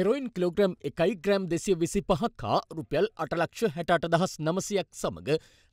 Heroin kilogram එකයි gram දෙසිය විසි පහකා රුපියල් අටලක්ෂ හැටාට දහස් නමසයක් සමඟ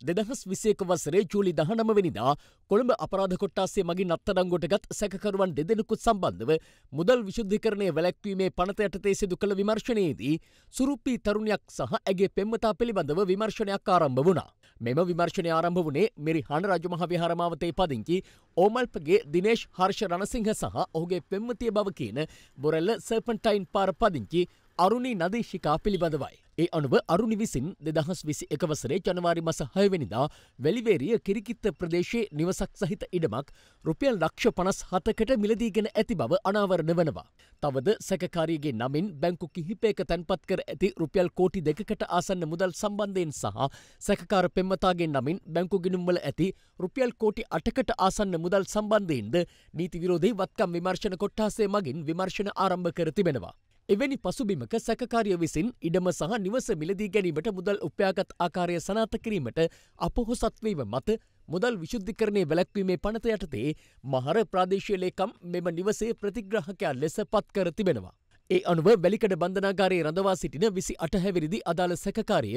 දෙදහස් විසේක වසරේ ජූලි දහනමවෙනිදා කොළඹ අපරාධ කොට්ටාසේ මගින් අත්තඩංගොටගත් සැකරුවන් දෙදෙනෙකුත් සම්බන්ධව මුදල් විශුද්ධිකරණය වැලැක්වීමේ පනත යටතේ සිදු කළ විමර්ශනයේදී සුරුප්පී තරුණයක් සහ ඇගේ පෙම්මතා පිළිබඳව විමර්ශනයක් ආරම්භ වුණා. මෙම විමර්ශනය ආරම්භ වුණේ මිරිහණ රජමහ විහාරමාවතේ පදිංචි ඕමල්පගේ දිනේශ් හර්ෂ රණසිංහ සහ ඔහුගේ පෙම්මතිය බව කියන බොරල්ල සර්පන්ටයින් පාර පද පදිංචි අරුණි නදේශිකා පිළිබඳවයි. ඒ අනුව අරුණි විසින් දෙදහස් විසි එකවසරේ ජනවාරි මස හයවැනිදා වැලිවේරිය කිරිකිත්ත ප්‍රදේශයේ නිවසක් සහිත ඉඩමක් රුපියල් ලක්ෂ පනස් හතකට මිලදීගෙන ඇති බව අනාවරණ වනවා. තවද සැකකාරියගේ නමින් බැංකු කිහිපයක තැන්පත් කර ඇති රුපියල් කෝටි දෙකට ආසන්න මුදල් සම්බන්ධයෙන් සහ සැකකාර පෙම්මතාගේ නමින් බැංකු ගිනුම්වල ඇති රුපියල් කෝටි අටකට ආසන්න මුදල් සම්බන්ධයෙන්ද නීති විරෝධී වත්කම් විමර්ශන කොට්ටාසේ මගින් විමර්ශන ආරම්භ කර තිබෙනවා. එවැනි පසුබිමක සැකකාරිය විසින් ඉඩම සහ නිවස මිලදී ගැනීමට මුදල් උපයාගත් ආකාරය සනාත කිරීමට අපොහොසත්වීම මත මුදල් විශුද්ධිකරණය වැලැක්වීමේ පනත යටතේ මහර ප්‍රාදේශීය ලේකම් මෙම නිවසේ ප්‍රතිග්‍රහකයන් ලෙස පත්කර තිබෙනවා. ඒ අනුව වැලිකඩ බන්ධනාගාරයේ රඳවා සිටින විසි අටහැවිරිදි අදාළ සැකකාරය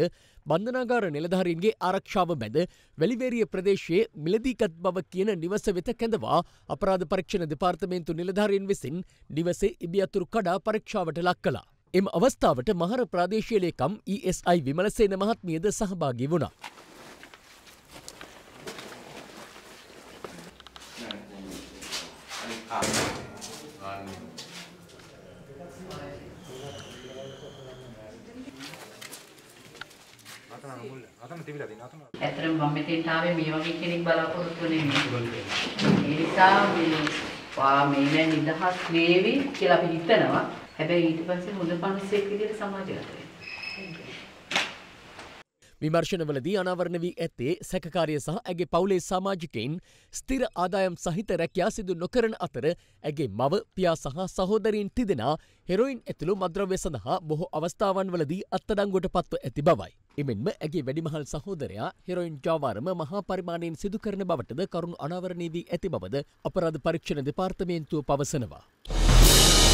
බන්ධනාගාර නිලධාරීන්ගේ ආරක්ෂාව බැඳ වැලිවේරිය ප්‍රදේශයේ මිලදීකත් බව කියන නිවස වෙත කැඳවා අපරාධ පරීක්ෂණ දෙපාර්තමේන්තු නිලධාරීන් විසින් නිවසේ ඉබි අතුරු කඩා පරීක්ෂාවට ලක් කළා. එම අවස්ථාවට මහර ප්‍රාදේශීයලේකම් ESI විමලසේන මහත්මියද සහභාගී වුණා. ආ ඇතරම මම මෙතෙන්ට ආවේ මේ වගේ කෙනෙක් බලාපොරොත්තු වෙන්නේ. ඒ නිසා මේ වා මේන නිදහස් වේවි කියලා අපි හිතනවා. හැබැයි ඊට පස්සේ හොඳ මිනිස්සෙක් විදිහට සමාජගත වෙනවා. විමර්ශනවලදී අනාවරණ වී ඇත්තේ සැකකාරය සහ ඇගේ පවුලේ සමාජිකයින් ස්තිර ආදායම් සහිත රැකයා සිදු නොකරන අතර ඇගේ මව පියා සහ සහෝදරීන් තිදෙනා හෙරොයින් ඇතුළු මද්‍රව්‍ය සඳහා බොහෝ අවස්ථාවන් වලදී අත්තඩංගොට පත්ව ඇති බවයි. එමෙන්ම ඇගේ වැඩිමහල් සහෝදරයා හෙරොයින් ජාවාරම මහා පරිමාණයෙන් සිදු කරන බවටද කරුණු අනාවරණයේදී ඇති බවද අපරාධ පරීක්ෂණ දෙපාර්තමේන්තුව පවසනවා.